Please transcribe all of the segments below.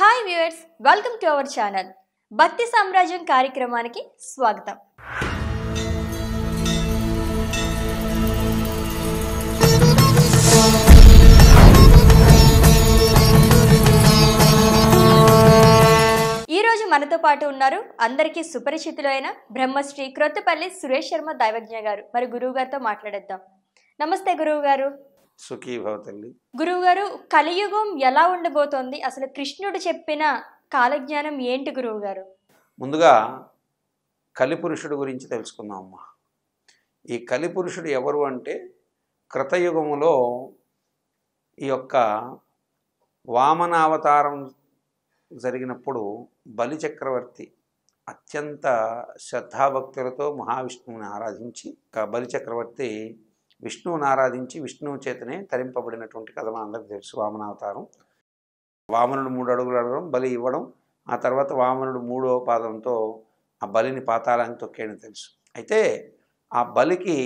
hi viewers welcome to our channel Bhakti Samrajyam కార్యక్రమానికి స్వాగతం ఈరోజు మనతో పాటు ఉన్నారు అందరికీ సుపరిచితులైన బ్రహ్మశ్రీ క్రొత్తపల్లి సురేష్ శర్మ దైవజ్ఞ గారు మరి గురువు గారితో మాట్లాడేద్దాం నమస్తే గురువు గారు సుఖీభవ తల్లి గురువుగారు కలియుగం ఎలా ఉండబోతోంది అసలు కృష్ణుడు చెప్పిన కాలజ్ఞానం ఏంటి గురువు గారు ముందుగా కలిపురుషుడు గురించి తెలుసుకుందాం ఈ కలిపురుషుడు ఎవరు అంటే కృతయుగములో ఈ యొక్క వామనావతారం జరిగినప్పుడు బలి చక్రవర్తి అత్యంత శ్రద్ధాభక్తులతో మహావిష్ణువుని ఆరాధించి బలిచక్రవర్తి విష్ణువుని ఆరాధించి విష్ణువు చేతనే తరింపబడినటువంటి కథ అందరికీ తెలుసు వామనావతారం వామనుడు మూడు అడుగులు అడగడం బలి ఇవ్వడం ఆ తర్వాత వామనుడు మూడో పాదంతో ఆ బలిని పాతాలని తొక్కేయడం తెలుసు అయితే ఆ బలికి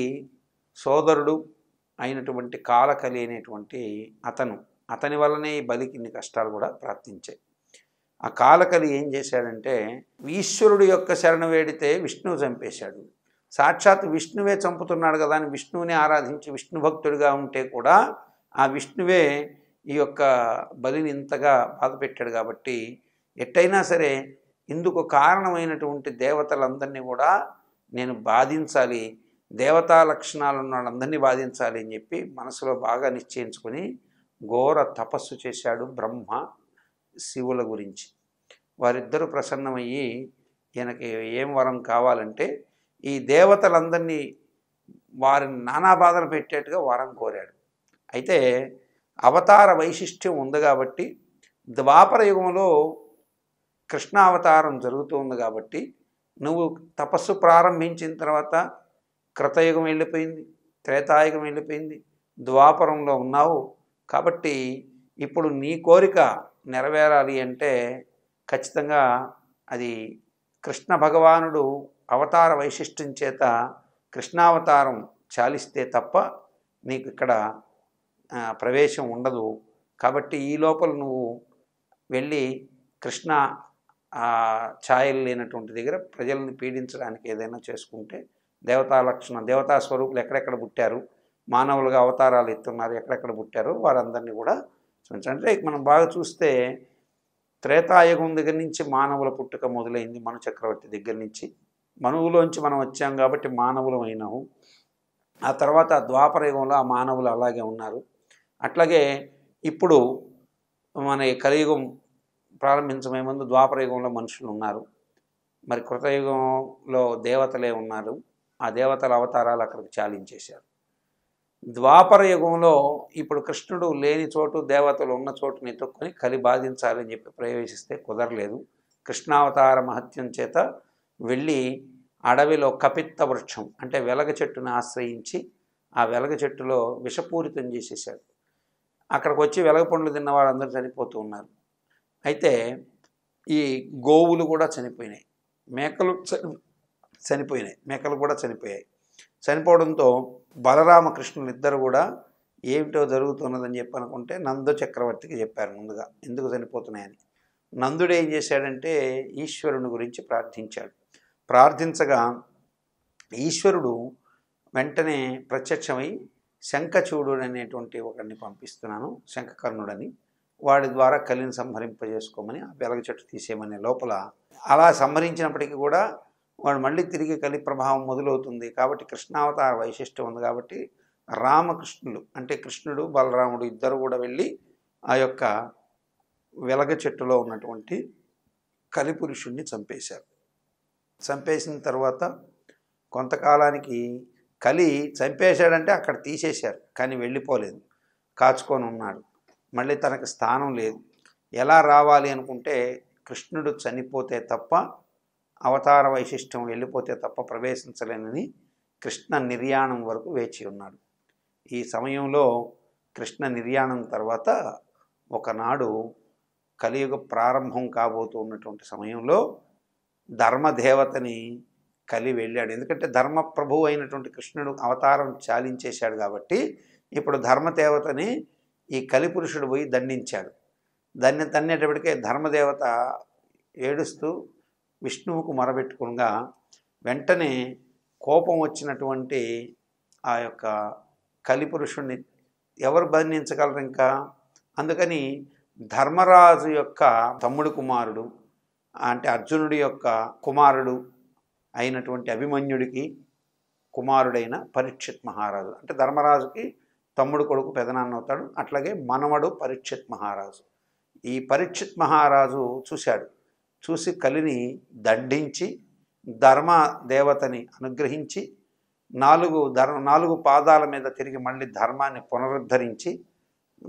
సోదరుడు అయినటువంటి కాలకలి అనేటువంటి అతను అతని వల్లనే ఈ బలికి ఇన్ని కష్టాలు కూడా ప్రాప్తించాయి ఆ కాలకలి ఏం చేశాడంటే ఈశ్వరుడు యొక్క శరణు వేడితే విష్ణువు చంపేశాడు సాక్షాత్ విష్ణువే చంపుతున్నాడు కదా అని విష్ణువుని ఆరాధించి విష్ణు భక్తుడిగా ఉంటే కూడా ఆ విష్ణువే ఈ యొక్క బలిని ఇంతగా బాధ పెట్టాడు కాబట్టి ఎట్టయినా సరే ఇందుకు కారణమైనటువంటి దేవతలందరినీ కూడా నేను బాధించాలి దేవతా లక్షణాలు ఉన్న వాళ్ళందరినీ బాధించాలి అని చెప్పి మనసులో బాగా నిశ్చయించుకొని ఘోర తపస్సు చేశాడు బ్రహ్మ శివుల గురించి వారిద్దరూ ప్రసన్నమయ్యి ఈయనకి ఏం వరం కావాలంటే ఈ దేవతలందరినీ వారిని నానా బాధలు పెట్టేట్టుగా వరం కోరాడు అయితే అవతార వైశిష్ట్యం ఉంది కాబట్టి ద్వాపర యుగంలో కృష్ణావతారం జరుగుతుంది కాబట్టి నువ్వు తపస్సు ప్రారంభించిన తర్వాత కృతయుగం వెళ్ళిపోయింది త్రేతాయుగం వెళ్ళిపోయింది ద్వాపరంలో ఉన్నావు కాబట్టి ఇప్పుడు నీ కోరిక నెరవేరాలి అంటే ఖచ్చితంగా అది కృష్ణ భగవానుడు అవతార వైశిష్టం చేత కృష్ణావతారం చాలిస్తే తప్ప నీకు ఇక్కడ ప్రవేశం ఉండదు కాబట్టి ఈ లోపల నువ్వు వెళ్ళి కృష్ణ ఛాయలు లేనటువంటి దగ్గర ప్రజల్ని పీడించడానికి ఏదైనా చేసుకుంటే దేవతా లక్షణ దేవతా స్వరూపులు ఎక్కడెక్కడ పుట్టారు మానవులుగా అవతారాలు ఎత్తున్నారు ఎక్కడెక్కడ పుట్టారు వారందరినీ కూడా చూపించే మనం బాగా చూస్తే త్రేతాయుగం దగ్గర నుంచి మానవుల పుట్టుక మొదలైంది మన చక్రవర్తి దగ్గర నుంచి మనువులోంచి మనం వచ్చాం కాబట్టి మానవులం అయినాము ఆ తర్వాత ద్వాపర యుగంలో ఆ మానవులు అలాగే ఉన్నారు అట్లాగే ఇప్పుడు మన కలియుగం ప్రారంభించమే ముందు ద్వాపర యుగంలో మనుషులు ఉన్నారు మరి కృతయుగంలో దేవతలే ఉన్నారు ఆ దేవతల అవతారాలు అక్కడికి చాలించేశారు ద్వాపర యుగంలో ఇప్పుడు కృష్ణుడు లేని చోటు దేవతలు ఉన్న చోటుని నెత్తుక్కొని కలి బాధించాలని చెప్పి ప్రవేశిస్తే కుదరలేదు కృష్ణావతార మహత్యం చేత వెళ్ళి అడవిలో కపిత్త వృక్షం అంటే వెలగ చెట్టును ఆశ్రయించి ఆ వెలగ చెట్టులో విషపూరితం చేసేసాడు అక్కడికి వచ్చి వెలగ పండ్లు తిన్న వాళ్ళందరూ చనిపోతూ ఉన్నారు అయితే ఈ గోవులు కూడా చనిపోయినాయి మేకలు చనిపోయినాయి మేకలు కూడా చనిపోయాయి చనిపోవడంతో బలరామకృష్ణులు ఇద్దరు కూడా ఏమిటో జరుగుతున్నదని చెప్పి అనుకుంటే నందు చక్రవర్తికి చెప్పారు ముందుగా ఎందుకు చనిపోతున్నాయని నందుడు ఏం చేశాడంటే ఈశ్వరుని గురించి ప్రార్థించాడు ప్రార్థించగా ఈశ్వరుడు వెంటనే ప్రత్యక్షమై శంఖచూడు అనేటువంటి ఒకరిని పంపిస్తున్నాను శంఖకర్ణుడని వాడి ద్వారా కలిని సంహరింపజేసుకోమని ఆ వెలగ చెట్టు తీసేయమనే లోపల అలా సంహరించినప్పటికీ కూడా వాడు మళ్ళీ తిరిగి కలి ప్రభావం మొదలవుతుంది కాబట్టి కృష్ణావతార వైశిష్టం ఉంది కాబట్టి రామకృష్ణులు అంటే కృష్ణుడు బలరాముడు ఇద్దరు కూడా వెళ్ళి ఆ యొక్క వెలగ చెట్టులో ఉన్నటువంటి కలిపురుషుణ్ణి చంపేశారు చంపేసిన తర్వాత కొంతకాలానికి కలి చంపేశాడంటే అక్కడ తీసేశారు కానీ వెళ్ళిపోలేదు కాచుకొని ఉన్నాడు మళ్ళీ తనకు స్థానం లేదు ఎలా రావాలి అనుకుంటే కృష్ణుడు చనిపోతే తప్ప అవతార వైశిష్టం వెళ్ళిపోతే తప్ప ప్రవేశించలేనని కృష్ణ నిర్యాణం వరకు వేచి ఉన్నాడు ఈ సమయంలో కృష్ణ నిర్యాణం తర్వాత ఒకనాడు కలియుగ ప్రారంభం కాబోతున్నటువంటి సమయంలో ధర్మదేవతని కలి వెళ్ళాడు ఎందుకంటే ధర్మ ప్రభువు అయినటువంటి కృష్ణుడు అవతారం చాలించేశాడు కాబట్టి ఇప్పుడు ధర్మదేవతని ఈ కలిపురుషుడు పోయి దండించాడు దాన్ని తన్నేటప్పటికే ధర్మదేవత ఏడుస్తూ విష్ణువుకు మొరబెట్టుకునగా వెంటనే కోపం వచ్చినటువంటి ఆ యొక్క కలిపురుషుణ్ణి ఎవరు బంధించగలరు ఇంకా అందుకని ధర్మరాజు యొక్క తమ్ముడు కుమారుడు అంటే అర్జునుడి యొక్క కుమారుడు అయినటువంటి అభిమన్యుడికి కుమారుడైన పరీక్షిత్ మహారాజు అంటే ధర్మరాజుకి తమ్ముడు కొడుకు పెదనాన్న అవుతాడు అట్లాగే మనవడు పరీక్షిత్ మహారాజు ఈ పరీక్షిత్ మహారాజు చూశాడు చూసి కలిని దండించి ధర్మ దేవతని అనుగ్రహించి నాలుగు ధర్మ నాలుగు పాదాల మీద తిరిగి మళ్ళీ ధర్మాన్ని పునరుద్ధరించి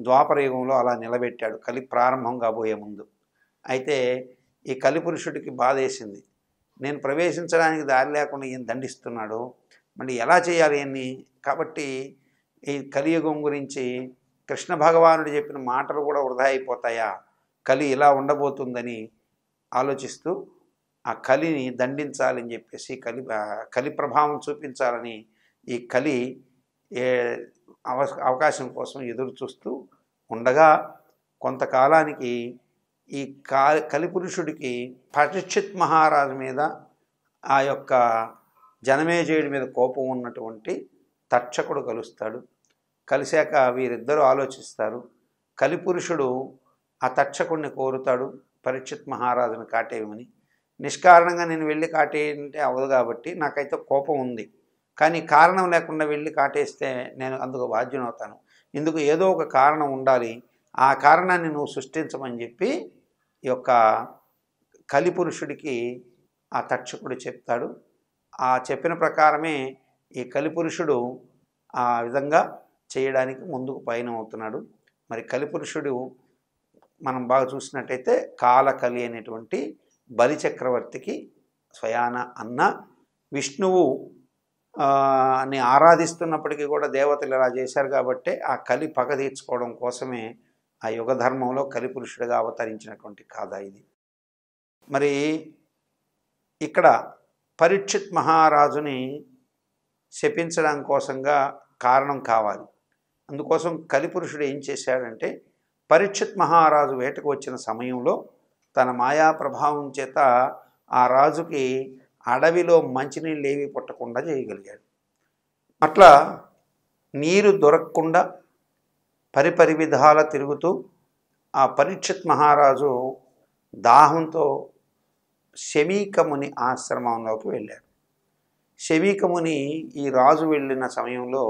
ద్వాపరయుగంలో అలా నిలబెట్టాడు కలి ప్రారంభం కాబోయే ముందు అయితే ఈ కలిపురుషుడికి బాధేసింది నేను ప్రవేశించడానికి దారి లేకుండా ఈయన దండిస్తున్నాడు మళ్ళీ ఎలా చేయాలి అని కాబట్టి ఈ కలియుగం గురించి కృష్ణ భగవానుడు చెప్పిన మాటలు కూడా వృధా అయిపోతాయా కలి ఇలా ఉండబోతుందని ఆలోచిస్తూ ఆ కలిని దండించాలని చెప్పేసి కలి కలి ప్రభావం చూపించాలని ఈ కలి అవకాశం కోసం ఎదురు చూస్తూ ఉండగా కొంతకాలానికి ఈ కా కలిపురుషుడికి పఠిక్షిత్ మహారాజు మీద ఆ యొక్క జనమేజయుడి మీద కోపం ఉన్నటువంటి తక్షకుడు కలుస్తాడు కలిశాక వీరిద్దరూ ఆలోచిస్తారు కలిపురుషుడు ఆ తక్షకుడిని కోరుతాడు పరీక్షిత్ మహారాజుని కాటేయమని నిష్కారణంగా నేను వెళ్ళి కాటేయంటే అవదు కాబట్టి నాకైతే కోపం ఉంది కానీ కారణం లేకుండా వెళ్ళి కాటేస్తే నేను అందుకు బాధ్యనవుతాను ఇందుకు ఏదో ఒక కారణం ఉండాలి ఆ కారణాన్ని నువ్వు సృష్టించమని చెప్పి ఈ యొక్క కలిపురుషుడికి ఆ తక్షకుడు చెప్తాడు ఆ చెప్పిన ప్రకారమే ఈ కలిపురుషుడు ఆ విధంగా చేయడానికి ముందుకు పైన అవుతున్నాడు మరి కలిపురుషుడు మనం బాగా చూసినట్టయితే కాలకలి అనేటువంటి బలిచక్రవర్తికి స్వయాన అన్న విష్ణువు ని ఆరాధిస్తున్నప్పటికీ కూడా దేవతలు ఇలా చేశారు కాబట్టే ఆ కలి పగ తీర్చుకోవడం కోసమే ఆ యుగధర్మంలో కలిపురుషుడిగా అవతరించినటువంటి కథ ఇది మరి ఇక్కడ పరీక్షిత్ మహారాజుని శపించడం కోసంగా కారణం కావాలి అందుకోసం కలిపురుషుడు ఏం చేశాడంటే పరీక్షిత్ మహారాజు వేటకు వచ్చిన సమయంలో తన మాయా ప్రభావం చేత ఆ రాజుకి అడవిలో మంచినీళ్ళు ఏవి పుట్టకుండా చేయగలిగాడు అట్లా నీరు దొరకకుండా పరిపరి విధాల తిరుగుతూ ఆ పరీక్షిత్ మహారాజు దాహంతో శమీకముని ఆశ్రమంలోకి వెళ్ళాడు శమీకముని ఈ రాజు వెళ్ళిన సమయంలో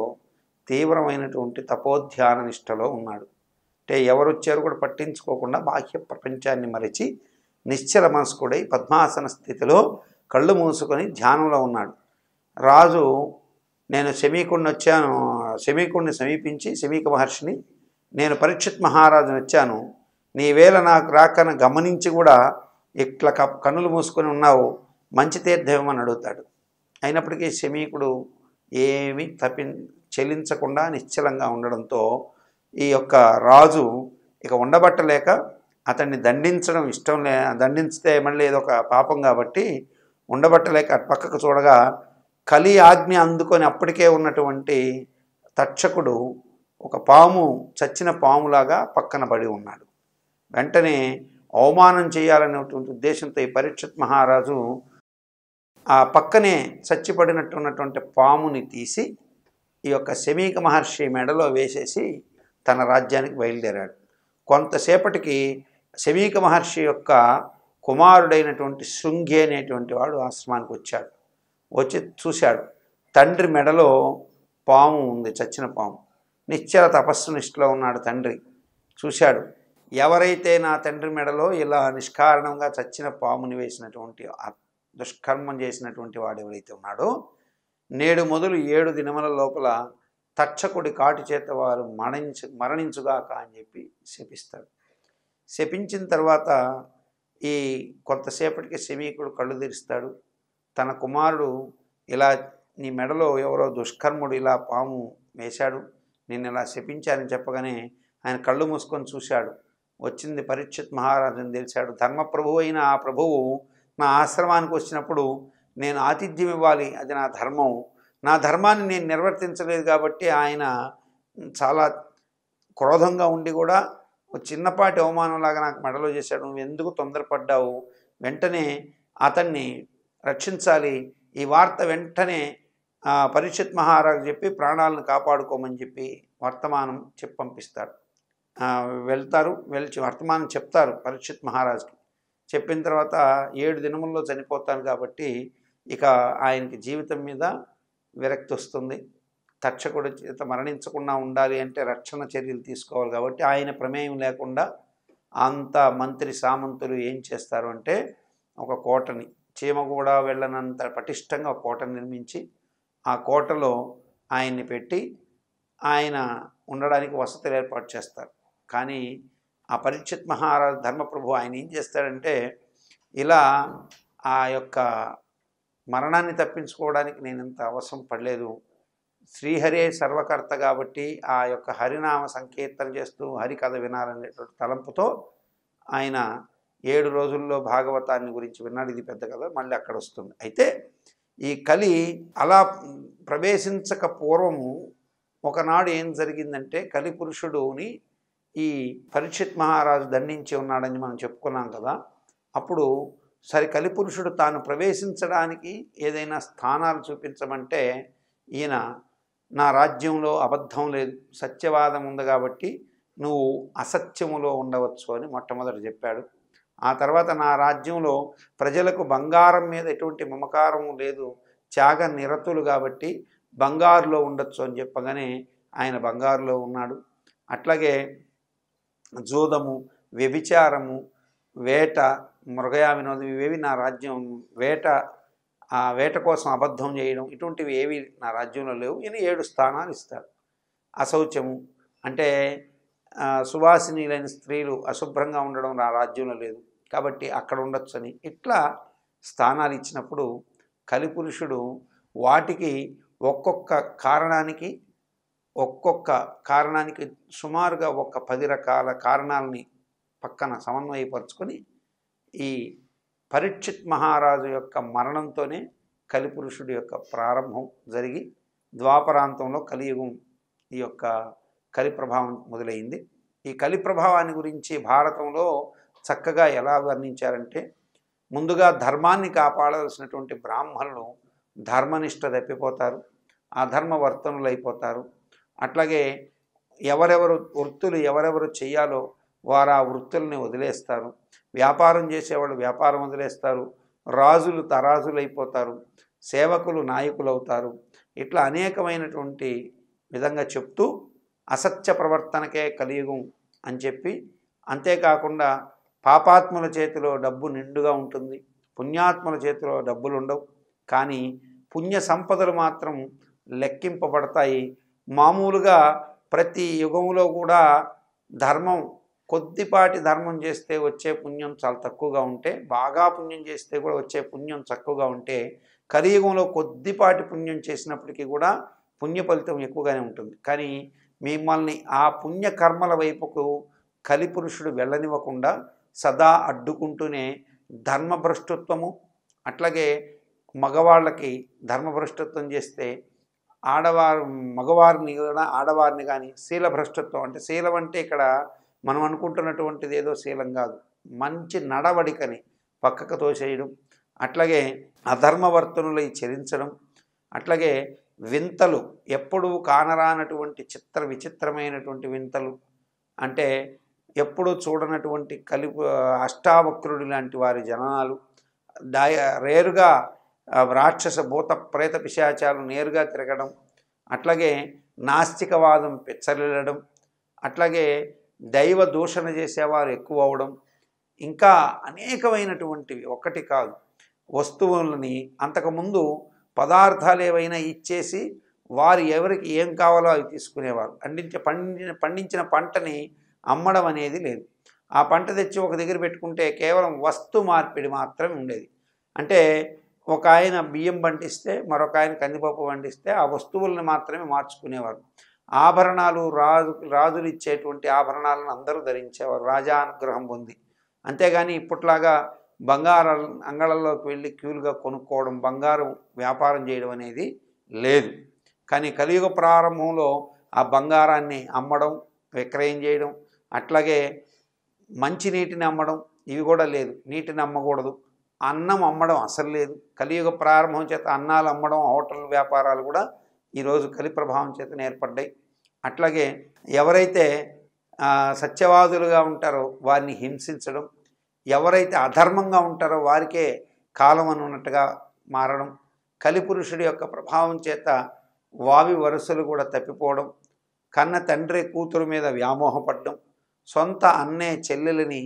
తీవ్రమైనటువంటి తపోధ్యాన నిష్టలో ఉన్నాడు అంటే ఎవరొచ్చారు కూడా పట్టించుకోకుండా బాహ్య ప్రపంచాన్ని మరిచి నిశ్చల మనస్కుడై పద్మాసన స్థితిలో కళ్ళు మూసుకొని ధ్యానంలో ఉన్నాడు రాజు నేను శమీకుండా వచ్చాను శమీకుణ్ణి సమీపించి శమీక మహర్షిని నేను పరీక్షిత్ మహారాజుని వచ్చాను నీవేళ నాకు రాకన గమనించి కూడా ఇట్లా కన్నులు మూసుకొని ఉన్నావు మంచి తీర్థమని అని అడుగుతాడు అయినప్పటికీ శమీకుడు ఏమీ తప్పి చెలించకుండా నిశ్చలంగా ఉండడంతో ఈ యొక్క రాజు ఇక ఉండబట్టలేక అతన్ని దండించడం ఇష్టం లే దండించితే మళ్ళీ ఏదో ఒక పాపం కాబట్టి ఉండబట్టలేక పక్కకు చూడగా కలి ఆజ్ఞ అందుకొని అప్పటికే ఉన్నటువంటి తక్షకుడు ఒక పాము చచ్చిన పాములాగా పక్కన పడి ఉన్నాడు వెంటనే అవమానం చేయాలనేటువంటి ఉద్దేశంతో ఈ పరీక్షత్ మహారాజు ఆ పక్కనే చచ్చిపడినట్టున్నటువంటి పాముని తీసి ఈ యొక్క శమీక మహర్షి మెడలో వేసేసి తన రాజ్యానికి బయలుదేరాడు కొంతసేపటికి శమీక మహర్షి యొక్క కుమారుడైనటువంటి శృంగి అనేటువంటి వాడు ఆశ్రమానికి వచ్చాడు వచ్చి చూశాడు తండ్రి మెడలో పాము ఉంది చచ్చిన పాము నిశ్చల నిష్ఠలో ఉన్నాడు తండ్రి చూశాడు ఎవరైతే నా తండ్రి మెడలో ఇలా నిష్కారణంగా చచ్చిన పాముని వేసినటువంటి దుష్కర్మం చేసినటువంటి వాడు ఎవరైతే ఉన్నాడో నేడు మొదలు ఏడు దినముల లోపల తచ్చకుడి కాటు చేత వారు మరణించు మరణించుగాక అని చెప్పి శపిస్తాడు శపించిన తర్వాత ఈ కొంతసేపటికి శమీకుడు కళ్ళు తెరుస్తాడు తన కుమారుడు ఇలా నీ మెడలో ఎవరో దుష్కర్ముడు ఇలా పాము వేశాడు నేను ఇలా శపించారని చెప్పగానే ఆయన కళ్ళు మూసుకొని చూశాడు వచ్చింది పరీక్షిత్ మహారాజుని తెలిసాడు ధర్మప్రభువు అయిన ఆ ప్రభువు నా ఆశ్రమానికి వచ్చినప్పుడు నేను ఆతిథ్యం ఇవ్వాలి అది నా ధర్మం నా ధర్మాన్ని నేను నిర్వర్తించలేదు కాబట్టి ఆయన చాలా క్రోధంగా ఉండి కూడా చిన్నపాటి అవమానంలాగా నాకు మెడలో చేశాడు నువ్వు ఎందుకు తొందరపడ్డావు వెంటనే అతన్ని రక్షించాలి ఈ వార్త వెంటనే పరీక్షిత్ మహారాజు చెప్పి ప్రాణాలను కాపాడుకోమని చెప్పి వర్తమానం చెప్పి పంపిస్తారు వెళ్తారు వెళ్ళి వర్తమానం చెప్తారు పరీక్షిత్ మహారాజుకి చెప్పిన తర్వాత ఏడు దినముల్లో చనిపోతాను కాబట్టి ఇక ఆయనకి జీవితం మీద విరక్తి వస్తుంది తక్షకుడు చేత మరణించకుండా ఉండాలి అంటే రక్షణ చర్యలు తీసుకోవాలి కాబట్టి ఆయన ప్రమేయం లేకుండా అంత మంత్రి సామంతులు ఏం చేస్తారు అంటే ఒక కోటని చీమగూడ వెళ్ళనంత పటిష్టంగా కోటను నిర్మించి ఆ కోటలో ఆయన్ని పెట్టి ఆయన ఉండడానికి వసతులు ఏర్పాటు చేస్తారు కానీ ఆ పరిచిత్ మహారాజు ధర్మప్రభు ఆయన ఏం చేస్తాడంటే ఇలా ఆ యొక్క మరణాన్ని తప్పించుకోవడానికి నేను ఇంత అవసరం పడలేదు శ్రీహరే సర్వకర్త కాబట్టి ఆ యొక్క హరినామ సంకీర్తన చేస్తూ హరికథ వినాలనేటువంటి తలంపుతో ఆయన ఏడు రోజుల్లో భాగవతాన్ని గురించి విన్నాడు ఇది పెద్ద కథ మళ్ళీ అక్కడ వస్తుంది అయితే ఈ కలి అలా ప్రవేశించక పూర్వము ఒకనాడు ఏం జరిగిందంటే కలి పురుషుడుని ఈ పరీక్షిత్ మహారాజు దండించి ఉన్నాడని మనం చెప్పుకున్నాం కదా అప్పుడు సరి కలిపురుషుడు తాను ప్రవేశించడానికి ఏదైనా స్థానాలు చూపించమంటే ఈయన నా రాజ్యంలో అబద్ధం లేదు సత్యవాదం ఉంది కాబట్టి నువ్వు అసత్యములో ఉండవచ్చు అని మొట్టమొదటి చెప్పాడు ఆ తర్వాత నా రాజ్యంలో ప్రజలకు బంగారం మీద ఎటువంటి మమకారం లేదు త్యాగ నిరతులు కాబట్టి బంగారులో ఉండొచ్చు అని చెప్పగానే ఆయన బంగారులో ఉన్నాడు అట్లాగే జూదము వ్యభిచారము వేట మృగయా వినోదం ఇవేవి నా రాజ్యం వేట ఆ వేట కోసం అబద్ధం చేయడం ఇటువంటివి ఏవి నా రాజ్యంలో లేవు ఈయన ఏడు స్థానాలు ఇస్తాడు అశౌచము అంటే సువాసినీలైన స్త్రీలు అశుభ్రంగా ఉండడం నా రాజ్యంలో లేదు కాబట్టి అక్కడ ఉండొచ్చని ఇట్లా స్థానాలు ఇచ్చినప్పుడు కలిపురుషుడు వాటికి ఒక్కొక్క కారణానికి ఒక్కొక్క కారణానికి సుమారుగా ఒక పది రకాల కారణాలని పక్కన సమన్వయపరుచుకొని ఈ పరీక్షిత్ మహారాజు యొక్క మరణంతోనే కలిపురుషుడి యొక్క ప్రారంభం జరిగి ద్వాపరాంతంలో కలియుగం ఈ యొక్క కలి ప్రభావం మొదలైంది ఈ కలి ప్రభావాన్ని గురించి భారతంలో చక్కగా ఎలా వర్ణించారంటే ముందుగా ధర్మాన్ని కాపాడాల్సినటువంటి బ్రాహ్మణులు ధర్మనిష్ట తప్పిపోతారు అధర్మ వర్తనులు అయిపోతారు అట్లాగే ఎవరెవరు వృత్తులు ఎవరెవరు చేయాలో వారు ఆ వృత్తుల్ని వదిలేస్తారు వ్యాపారం చేసేవాళ్ళు వ్యాపారం వదిలేస్తారు రాజులు తరాజులు అయిపోతారు సేవకులు నాయకులు అవుతారు ఇట్లా అనేకమైనటువంటి విధంగా చెప్తూ అసత్య ప్రవర్తనకే కలియుగం అని చెప్పి అంతేకాకుండా పాపాత్ముల చేతిలో డబ్బు నిండుగా ఉంటుంది పుణ్యాత్ముల చేతిలో డబ్బులు ఉండవు కానీ పుణ్య సంపదలు మాత్రం లెక్కింపబడతాయి మామూలుగా ప్రతి యుగంలో కూడా ధర్మం కొద్దిపాటి ధర్మం చేస్తే వచ్చే పుణ్యం చాలా తక్కువగా ఉంటే బాగా పుణ్యం చేస్తే కూడా వచ్చే పుణ్యం తక్కువగా ఉంటే కలియుగంలో కొద్దిపాటి పుణ్యం చేసినప్పటికీ కూడా పుణ్య ఫలితం ఎక్కువగానే ఉంటుంది కానీ మిమ్మల్ని ఆ పుణ్యకర్మల వైపుకు కలిపురుషుడు వెళ్ళనివ్వకుండా సదా అడ్డుకుంటూనే ధర్మభ్రష్టత్వము అట్లాగే మగవాళ్ళకి ధర్మభ్రష్టత్వం చేస్తే ఆడవారు మగవారిని కూడా ఆడవారిని కానీ శీలభ్రష్టత్వం అంటే శీలం అంటే ఇక్కడ మనం అనుకుంటున్నటువంటిది ఏదో శీలం కాదు మంచి నడవడికని పక్కకు తోసేయడం అట్లాగే అధర్మవర్తనులై చరించడం అట్లాగే వింతలు ఎప్పుడూ కానరానటువంటి చిత్ర విచిత్రమైనటువంటి వింతలు అంటే ఎప్పుడూ చూడనటువంటి కలిపు అష్టావక్రుడి లాంటి వారి జననాలు దాయ రేరుగా రాక్షస భూత ప్రేత పిశాచాలు నేరుగా తిరగడం అట్లాగే నాస్తికవాదం పెచ్చరిల్లడం అట్లాగే దైవ దూషణ చేసేవారు ఎక్కువ అవడం ఇంకా అనేకమైనటువంటివి ఒకటి కాదు వస్తువులని అంతకుముందు పదార్థాలు ఏవైనా ఇచ్చేసి వారు ఎవరికి ఏం కావాలో అవి తీసుకునేవారు పండించే పండించిన పంటని అమ్మడం అనేది లేదు ఆ పంట తెచ్చి ఒక దగ్గర పెట్టుకుంటే కేవలం వస్తు మార్పిడి మాత్రమే ఉండేది అంటే ఒక ఆయన బియ్యం పండిస్తే మరొక ఆయన కందిపప్పు పండిస్తే ఆ వస్తువులను మాత్రమే మార్చుకునేవారు ఆభరణాలు రాజు రాజులు ఇచ్చేటువంటి ఆభరణాలను అందరూ ధరించేవారు రాజా అనుగ్రహం పొంది అంతేగాని ఇప్పట్లాగా బంగారు అంగళంలోకి వెళ్ళి క్యూలుగా కొనుక్కోవడం బంగారం వ్యాపారం చేయడం అనేది లేదు కానీ కలియుగ ప్రారంభంలో ఆ బంగారాన్ని అమ్మడం విక్రయం చేయడం అట్లాగే మంచి నీటిని అమ్మడం ఇవి కూడా లేదు నీటిని అమ్మకూడదు అన్నం అమ్మడం అసలు లేదు కలియుగ ప్రారంభం చేత అన్నాలు అమ్మడం హోటల్ వ్యాపారాలు కూడా ఈరోజు కలి ప్రభావం చేత ఏర్పడ్డాయి అట్లాగే ఎవరైతే సత్యవాదులుగా ఉంటారో వారిని హింసించడం ఎవరైతే అధర్మంగా ఉంటారో వారికే కాలం అనున్నట్టుగా మారడం కలిపురుషుడి యొక్క ప్రభావం చేత వావి వరుసలు కూడా తప్పిపోవడం కన్న తండ్రి కూతురు మీద వ్యామోహపడడం సొంత అన్నే చెల్లెలని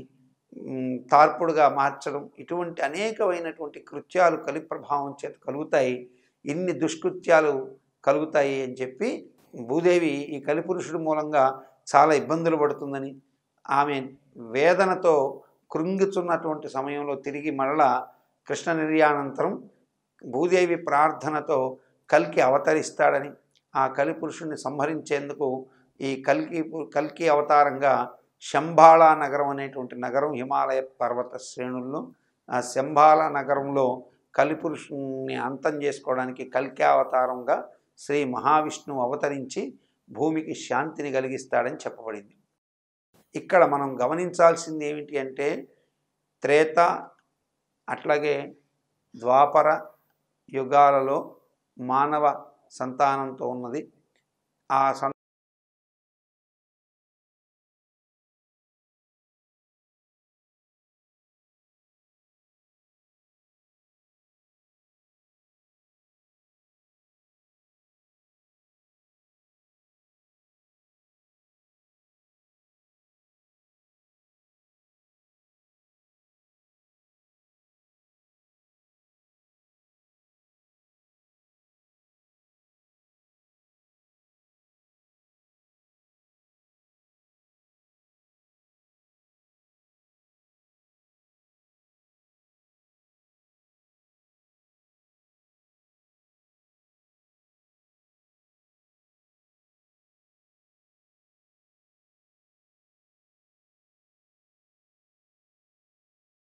తార్పుడుగా మార్చడం ఇటువంటి అనేకమైనటువంటి కృత్యాలు కలి ప్రభావం చేత కలుగుతాయి ఇన్ని దుష్కృత్యాలు కలుగుతాయి అని చెప్పి భూదేవి ఈ కలిపురుషుడి మూలంగా చాలా ఇబ్బందులు పడుతుందని ఆమె వేదనతో కృంగుతున్నటువంటి సమయంలో తిరిగి మరలా కృష్ణ నిర్యానంతరం భూదేవి ప్రార్థనతో కల్కి అవతరిస్తాడని ఆ కలిపురుషుణ్ణి సంహరించేందుకు ఈ కల్కి కల్కి అవతారంగా శంభాళా నగరం అనేటువంటి నగరం హిమాలయ పర్వత శ్రేణుల్లో ఆ శంభాళా నగరంలో కలిపురుషుని అంతం చేసుకోవడానికి అవతారంగా శ్రీ మహావిష్ణువు అవతరించి భూమికి శాంతిని కలిగిస్తాడని చెప్పబడింది ఇక్కడ మనం గమనించాల్సింది ఏమిటి అంటే త్రేత అట్లాగే ద్వాపర యుగాలలో మానవ సంతానంతో ఉన్నది ఆ